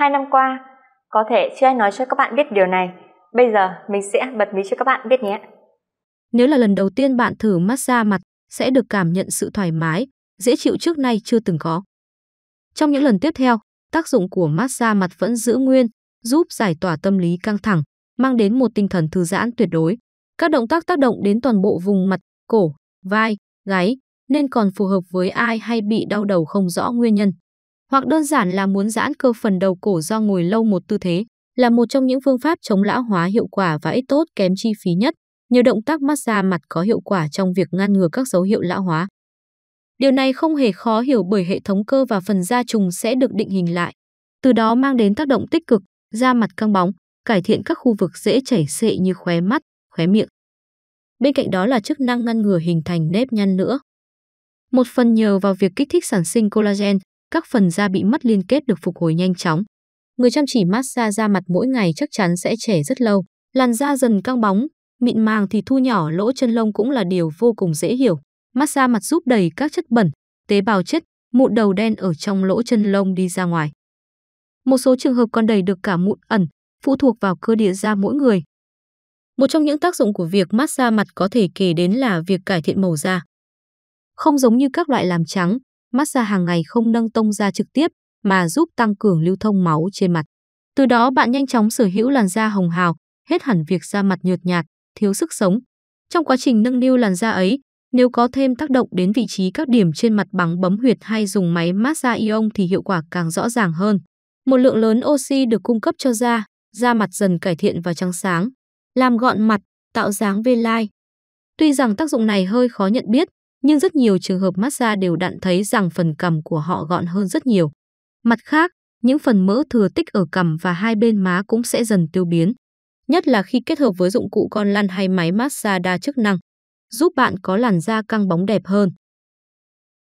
hai năm qua có thể chưa ai nói cho các bạn biết điều này bây giờ mình sẽ bật mí cho các bạn biết nhé nếu là lần đầu tiên bạn thử massage mặt sẽ được cảm nhận sự thoải mái dễ chịu trước nay chưa từng có trong những lần tiếp theo tác dụng của massage mặt vẫn giữ nguyên giúp giải tỏa tâm lý căng thẳng mang đến một tinh thần thư giãn tuyệt đối các động tác tác động đến toàn bộ vùng mặt cổ vai gáy nên còn phù hợp với ai hay bị đau đầu không rõ nguyên nhân hoặc đơn giản là muốn giãn cơ phần đầu cổ do ngồi lâu một tư thế, là một trong những phương pháp chống lão hóa hiệu quả và ít tốt kém chi phí nhất. Nhiều động tác massage mặt có hiệu quả trong việc ngăn ngừa các dấu hiệu lão hóa. Điều này không hề khó hiểu bởi hệ thống cơ và phần da trùng sẽ được định hình lại, từ đó mang đến tác động tích cực, da mặt căng bóng, cải thiện các khu vực dễ chảy xệ như khóe mắt, khóe miệng. Bên cạnh đó là chức năng ngăn ngừa hình thành nếp nhăn nữa. Một phần nhờ vào việc kích thích sản sinh collagen, các phần da bị mất liên kết được phục hồi nhanh chóng. Người chăm chỉ massage da mặt mỗi ngày chắc chắn sẽ trẻ rất lâu, làn da dần căng bóng, mịn màng thì thu nhỏ lỗ chân lông cũng là điều vô cùng dễ hiểu. Massage mặt giúp đẩy các chất bẩn, tế bào chết, mụn đầu đen ở trong lỗ chân lông đi ra ngoài. Một số trường hợp còn đầy được cả mụn ẩn, phụ thuộc vào cơ địa da mỗi người. Một trong những tác dụng của việc massage mặt có thể kể đến là việc cải thiện màu da. Không giống như các loại làm trắng, massage hàng ngày không nâng tông da trực tiếp mà giúp tăng cường lưu thông máu trên mặt. Từ đó bạn nhanh chóng sở hữu làn da hồng hào, hết hẳn việc da mặt nhợt nhạt, thiếu sức sống. Trong quá trình nâng niu làn da ấy, nếu có thêm tác động đến vị trí các điểm trên mặt bằng bấm huyệt hay dùng máy massage ion thì hiệu quả càng rõ ràng hơn. Một lượng lớn oxy được cung cấp cho da, da mặt dần cải thiện và trắng sáng, làm gọn mặt, tạo dáng V-line. Tuy rằng tác dụng này hơi khó nhận biết, nhưng rất nhiều trường hợp massage đều đặn thấy rằng phần cằm của họ gọn hơn rất nhiều. Mặt khác, những phần mỡ thừa tích ở cằm và hai bên má cũng sẽ dần tiêu biến, nhất là khi kết hợp với dụng cụ con lăn hay máy massage đa chức năng, giúp bạn có làn da căng bóng đẹp hơn.